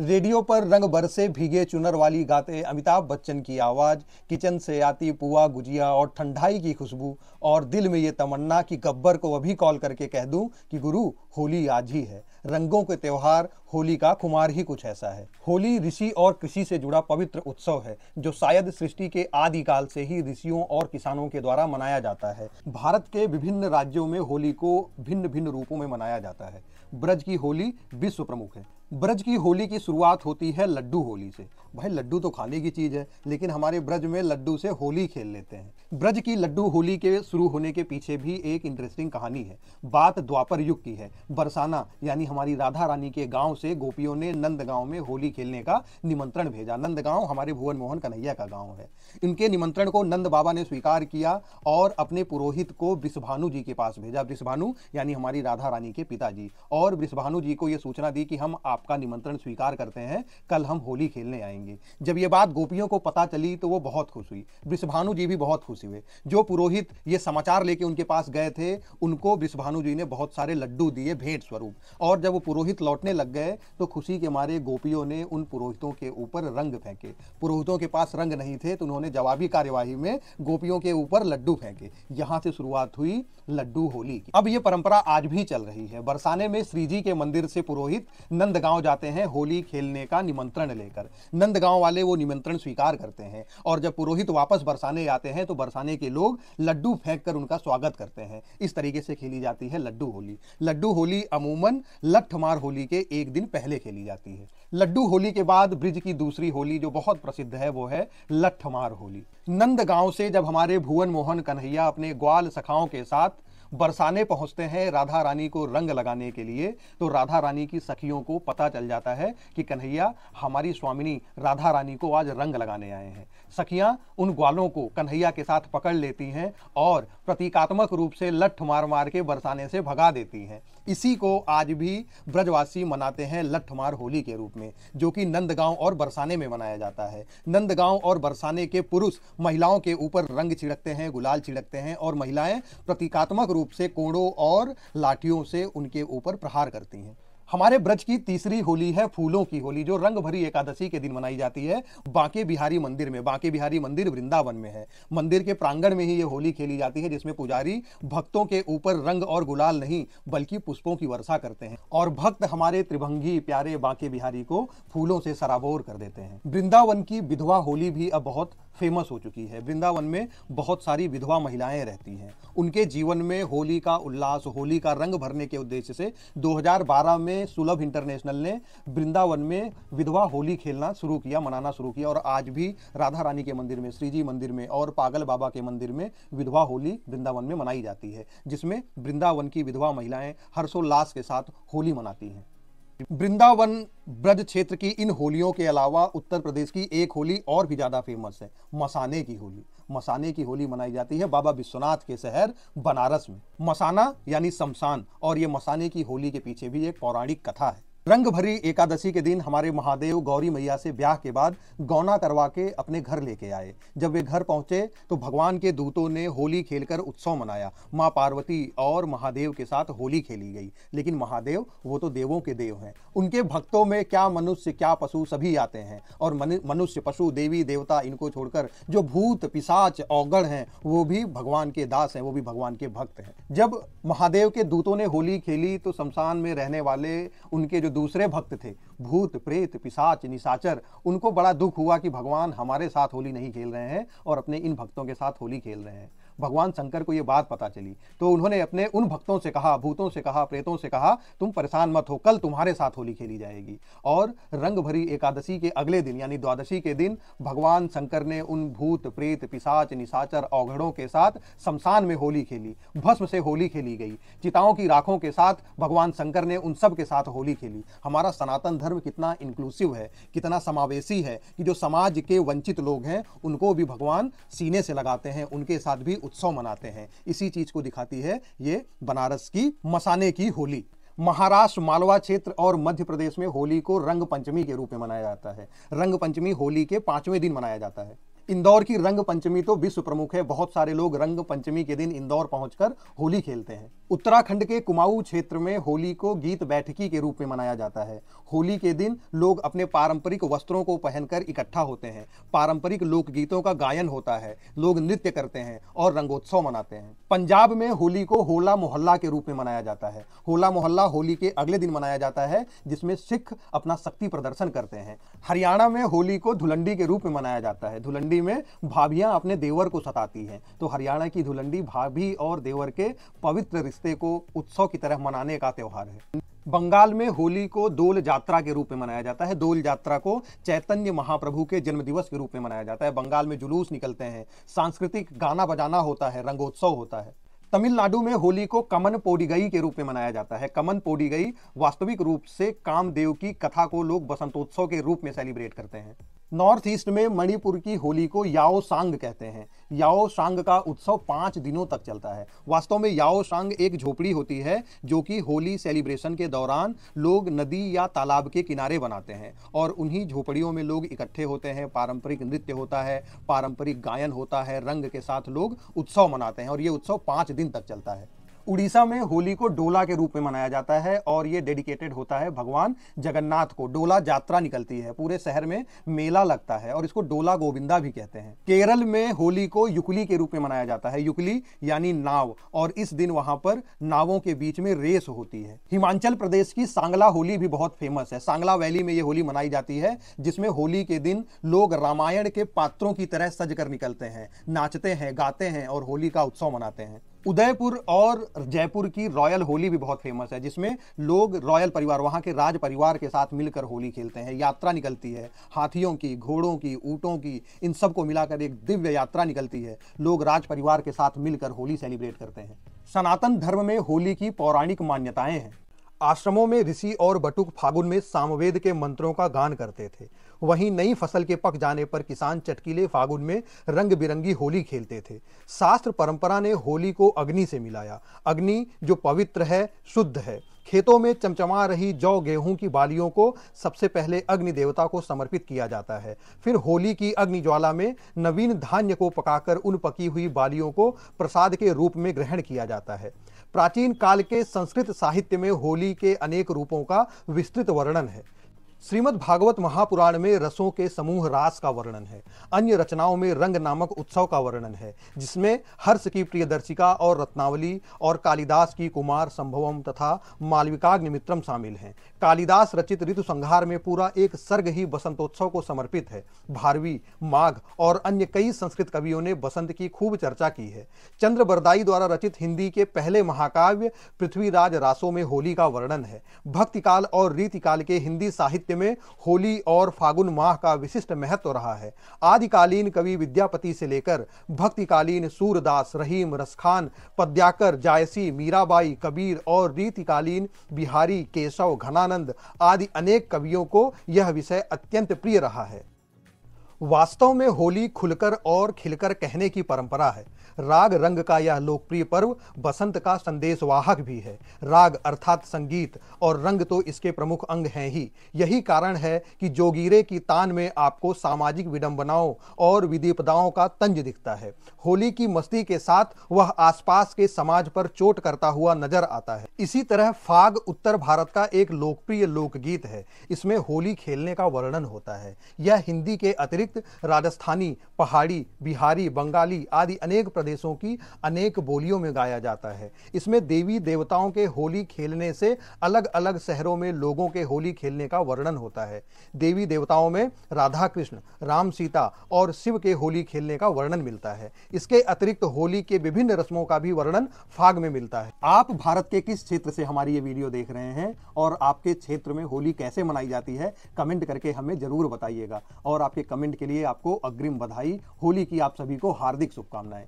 radio पर रंग बरसे भीगे चुनर वाली गाते अमिताभ बच्चन की आवाज़ किचन से आती पुआ गुजिया और ठंडाई की खुशबू और दिल में ये तमन्ना कि गब्बर को अभी कॉल करके कह दूं कि गुरु होली आज ही है रंगों के त्यौहार होली का खुमार ही कुछ ऐसा है होली ऋषि और कृषि से जुड़ा पवित्र उत्सव है जो शायद सृष्टि के आदिकाल से ही ऋषियों और किसानों के द्वारा मनाया जाता है भारत के विभिन्न राज्यों में होली को भिन्न भिन्न रूपों में मनाया जाता है ब्रज की होली विश्व प्रमुख है ब्रज की होली की शुरुआत होती है लड्डू होली से भाई लड्डू तो खाने की चीज़ है लेकिन हमारे ब्रज में लड्डू से होली खेल लेते हैं ब्रज की लड्डू होली के शुरू होने के पीछे भी एक इंटरेस्टिंग कहानी है बात द्वापर युग की है बरसाना यानी हमारी राधा रानी के गांव से गोपियों ने नंदगांव में होली खेलने का निमंत्रण भेजा नंदगांव हमारे भुवन मोहन कन्हैया का गाँव है इनके निमंत्रण को नंद बाबा ने स्वीकार किया और अपने पुरोहित को ब्रिसभानु जी के पास भेजा ब्रिसभानु यानी हमारी राधा रानी के पिताजी और ब्रिसभानु जी को यह सूचना दी कि हम आप आपका निमंत्रण स्वीकार करते हैं कल हम होली खेलने आएंगे जब ये बात गोपियों को पता चली तो वो बहुत खुश हुई वृषभानु जी भी बहुत खुश हुए जो पुरोहित ये समाचार लेके उनके पास गए थे उनको वृषभानु जी ने बहुत सारे लड्डू दिए भेंट स्वरूप और जब वो पुरोहित लौटने लग गए तो खुशी के मारे गोपियों ने उन पुरोहितों के ऊपर रंग फेंके पुरोहितों के पास रंग नहीं थे तो उन्होंने जवाबी कार्यवाही में गोपियों के ऊपर लड्डू फेंके यहाँ से शुरुआत हुई लड्डू होली की अब ये परंपरा आज भी चल रही है बरसाने में श्रीजी के मंदिर से पुरोहित नंदगा नंदगांव जाते हैं होली खेलने का निमंत्रण लेकर नंदगांव वाले वो निमंत्रण स्वीकार करते हैं और जब पुरोहित वापस बरसाने आते हैं तो बरसाने के लोग लड्डू फेंक कर उनका स्वागत करते हैं इस तरीके से खेली जाती है लड्डू होली लड्डू होली अमूमन लट्ठमार होली के एक दिन पहले खेली जाती है लड्डू होली के बाद ब्रिज की दूसरी होली जो बहुत प्रसिद्ध है वो है लट्ठमार होली नंदगांव से जब हमारे भुवन मोहन कन्हैया अपने ग्वाल सखाओं के साथ बरसाने पहुंचते हैं राधा रानी को रंग लगाने के लिए तो राधा रानी की सखियों को पता चल जाता है कि कन्हैया हमारी स्वामिनी राधा रानी को आज रंग लगाने आए हैं सखियां उन ग्वालों को कन्हैया के साथ पकड़ लेती हैं और प्रतीकात्मक रूप से लठ मार मार के बरसाने से भगा देती हैं इसी को आज भी ब्रजवासी मनाते हैं लठमार होली के रूप में जो कि नंदगांव और बरसाने में मनाया जाता है नंदगांव और बरसाने के पुरुष महिलाओं के ऊपर रंग छिड़कते हैं गुलाल छिड़कते हैं और महिलाएं प्रतीकात्मक रूप से कोड़ों और लाठियों से उनके ऊपर प्रहार करती हैं हमारे ब्रज की तीसरी होली है फूलों की होली जो रंग भरी एकादशी के दिन मनाई जाती है बांके बिहारी मंदिर में बांके बिहारी मंदिर वृंदावन में है मंदिर के प्रांगण में ही ये होली खेली जाती है जिसमें पुजारी भक्तों के ऊपर रंग और गुलाल नहीं बल्कि पुष्पों की वर्षा करते हैं और भक्त हमारे त्रिभंगी प्यारे बांके बिहारी को फूलों से सराबोर कर देते हैं वृंदावन की विधवा होली भी अब बहुत फेमस हो चुकी है वृंदावन में बहुत सारी विधवा महिलाएं रहती हैं उनके जीवन में होली का उल्लास होली का रंग भरने के उद्देश्य से 2012 में सुलभ इंटरनेशनल ने वृंदावन में विधवा होली खेलना शुरू किया मनाना शुरू किया और आज भी राधा रानी के मंदिर में श्रीजी मंदिर में और पागल बाबा के मंदिर में विधवा होली वृंदावन में मनाई जाती है जिसमें वृंदावन की विधवा महिलाएँ हर्षोल्लास के साथ होली मनाती हैं वृंदावन ब्रज क्षेत्र की इन होलियों के अलावा उत्तर प्रदेश की एक होली और भी ज़्यादा फेमस है मसाने की होली मसाने की होली मनाई जाती है बाबा विश्वनाथ के शहर बनारस में मसाना यानी शमशान और ये मसाने की होली के पीछे भी एक पौराणिक कथा है रंग भरी एकादशी के दिन हमारे महादेव गौरी मैया से ब्याह के बाद गौना करवा के अपने घर लेके आए जब वे घर पहुंचे तो भगवान के दूतों ने होली खेलकर उत्सव मनाया माँ पार्वती और महादेव के साथ होली खेली गई लेकिन महादेव वो तो देवों के देव हैं उनके भक्तों में क्या मनुष्य क्या पशु सभी आते हैं और मनुष्य पशु देवी देवता इनको छोड़कर जो भूत पिसाच औगढ़ हैं वो भी भगवान के दास हैं वो भी भगवान के भक्त हैं जब महादेव के दूतों ने होली खेली तो शमशान में रहने वाले उनके जो दूसरे भक्त थे भूत प्रेत पिशाच निशाचर उनको बड़ा दुख हुआ कि भगवान हमारे साथ होली नहीं खेल रहे हैं और अपने इन भक्तों के साथ होली खेल रहे हैं भगवान शंकर को ये बात पता चली तो उन्होंने अपने उन भक्तों से कहा भूतों से कहा प्रेतों से कहा तुम परेशान मत हो कल तुम्हारे साथ होली खेली जाएगी और रंग भरी एकादशी के अगले दिन यानी द्वादशी के दिन भगवान शंकर ने उन भूत प्रेत पिशाच निशाचर औघड़ों के साथ शमशान में होली खेली भस्म से होली खेली गई चिताओं की राखों के साथ भगवान शंकर ने उन सब के साथ होली खेली हमारा सनातन धर्म धर्म कितना इंक्लूसिव है कितना समावेशी है कि जो समाज के वंचित लोग हैं उनको भी भगवान सीने से लगाते हैं उनके साथ भी उत्सव मनाते हैं इसी चीज़ को दिखाती है ये बनारस की मसाने की होली महाराष्ट्र मालवा क्षेत्र और मध्य प्रदेश में होली को रंग पंचमी के रूप में मनाया जाता है रंग पंचमी होली के पांचवें दिन मनाया जाता है इंदौर की रंग पंचमी तो विश्व प्रमुख है बहुत सारे लोग रंग पंचमी के दिन इंदौर पहुंचकर होली खेलते हैं उत्तराखंड के कुमाऊ क्षेत्र में होली को गीत बैठकी के रूप में मनाया जाता है होली के दिन लोग अपने पारंपरिक वस्त्रों को पहनकर इकट्ठा होते हैं पारंपरिक लोक गीतों का गायन होता है लोग नृत्य करते हैं और रंगोत्सव मनाते हैं पंजाब में होली को होला मोहल्ला के रूप में मनाया जाता है होला मोहल्ला होली के अगले दिन मनाया जाता है जिसमें सिख अपना शक्ति प्रदर्शन करते हैं हरियाणा में होली को धुलंडी के रूप में मनाया जाता है धुलंडी धुलंडी में भाभियां अपने देवर को सताती हैं तो हरियाणा की धुलंडी भाभी और देवर के पवित्र रिश्ते को उत्सव की तरह मनाने का त्यौहार है बंगाल में होली को दोल यात्रा के रूप में मनाया जाता है दोल यात्रा को चैतन्य महाप्रभु के जन्म दिवस के रूप में मनाया जाता है बंगाल में जुलूस निकलते हैं सांस्कृतिक गाना बजाना होता है रंगोत्सव होता है तमिलनाडु में होली को कमन पोडिगई के रूप में मनाया जाता है कमन पोडिगई वास्तविक रूप से कामदेव की कथा को लोग बसंतोत्सव के रूप में सेलिब्रेट करते हैं नॉर्थ ईस्ट में मणिपुर की होली को याओ सांग कहते हैं याओ सांग का उत्सव पाँच दिनों तक चलता है वास्तव में याओ सांग एक झोपड़ी होती है जो कि होली सेलिब्रेशन के दौरान लोग नदी या तालाब के किनारे बनाते हैं और उन्हीं झोपड़ियों में लोग इकट्ठे होते हैं पारंपरिक नृत्य होता है पारंपरिक गायन होता है रंग के साथ लोग उत्सव मनाते हैं और ये उत्सव पाँच दिन तक चलता है उड़ीसा में होली को डोला के रूप में मनाया जाता है और ये डेडिकेटेड होता है भगवान जगन्नाथ को डोला यात्रा निकलती है पूरे शहर में मेला लगता है और इसको डोला गोविंदा भी कहते हैं केरल में होली को युकली के रूप में मनाया जाता है युकली यानी नाव और इस दिन वहां पर नावों के बीच में रेस होती है हिमाचल प्रदेश की सांगला होली भी बहुत फेमस है सांगला वैली में ये होली मनाई जाती है जिसमें होली के दिन लोग रामायण के पात्रों की तरह सज कर निकलते हैं नाचते हैं गाते हैं और होली का उत्सव मनाते हैं उदयपुर और जयपुर की रॉयल होली भी बहुत फेमस है जिसमें लोग रॉयल परिवार वहाँ के राज परिवार के साथ मिलकर होली खेलते हैं यात्रा निकलती है हाथियों की घोड़ों की ऊँटों की इन सब को मिलाकर एक दिव्य यात्रा निकलती है लोग राज परिवार के साथ मिलकर होली सेलिब्रेट करते हैं सनातन धर्म में होली की पौराणिक मान्यताएं हैं आश्रमों में ऋषि और बटुक फागुन में सामवेद के मंत्रों का गान करते थे वहीं नई फसल के पक जाने पर किसान चटकीले फागुन में रंग बिरंगी होली खेलते थे शास्त्र परंपरा ने होली को अग्नि से मिलाया अग्नि जो पवित्र है शुद्ध है खेतों में चमचमा रही जौ गेहूं की बालियों को सबसे पहले अग्नि देवता को समर्पित किया जाता है फिर होली की अग्नि ज्वाला में नवीन धान्य को पकाकर उन पकी हुई बालियों को प्रसाद के रूप में ग्रहण किया जाता है प्राचीन काल के संस्कृत साहित्य में होली के अनेक रूपों का विस्तृत वर्णन है श्रीमद् भागवत महापुराण में रसों के समूह रास का वर्णन है अन्य रचनाओं में रंग नामक उत्सव का वर्णन है जिसमें हर्ष की प्रियदर्शिका और रत्नावली और कालिदास की कुमार संभवम तथा मालविकाग्निमित्रम शामिल हैं कालिदास रचित ऋतु संहार में पूरा एक सर्ग ही बसंतोत्सव को समर्पित है भारवी माघ और अन्य कई संस्कृत कवियों ने बसंत की खूब चर्चा की है चंद्र बरदाई द्वारा रचित हिंदी के पहले महाकाव्य पृथ्वीराज रासों में होली का वर्णन है भक्तिकाल और रीतिकाल के हिंदी साहित्य साहित्य में होली और फागुन माह का विशिष्ट महत्व रहा है आदिकालीन कवि विद्यापति से लेकर भक्तिकालीन सूरदास रहीम रसखान पद्याकर जायसी मीराबाई कबीर और रीतिकालीन बिहारी केशव घनानंद आदि अनेक कवियों को यह विषय अत्यंत प्रिय रहा है वास्तव में होली खुलकर और खिलकर कहने की परंपरा है राग रंग का यह लोकप्रिय पर्व बसंत का संदेशवाहक भी है राग अर्थात संगीत और रंग तो इसके प्रमुख अंग हैं ही यही कारण है कि जोगीरे की तान में आपको सामाजिक विडंबनाओं और विधिपदाओं का तंज दिखता है होली की मस्ती के साथ वह आसपास के समाज पर चोट करता हुआ नजर आता है इसी तरह फाग उत्तर भारत का एक लोकप्रिय लोकगीत है इसमें होली खेलने का वर्णन होता है यह हिंदी के अतिरिक्त अतिरिक्त राजस्थानी पहाड़ी बिहारी बंगाली आदि अनेक प्रदेशों की अनेक बोलियों में गाया जाता है इसमें देवी देवताओं के होली खेलने से अलग अलग शहरों में लोगों के होली खेलने का वर्णन होता है देवी देवताओं में राधा कृष्ण राम सीता और शिव के होली खेलने का वर्णन मिलता है इसके अतिरिक्त होली के विभिन्न रस्मों का भी वर्णन फाग में मिलता है आप भारत के किस क्षेत्र से हमारी ये वीडियो देख रहे हैं और आपके क्षेत्र में होली कैसे मनाई जाती है कमेंट करके हमें जरूर बताइएगा और आपके कमेंट के लिए आपको अग्रिम बधाई होली की आप सभी को हार्दिक शुभकामनाएं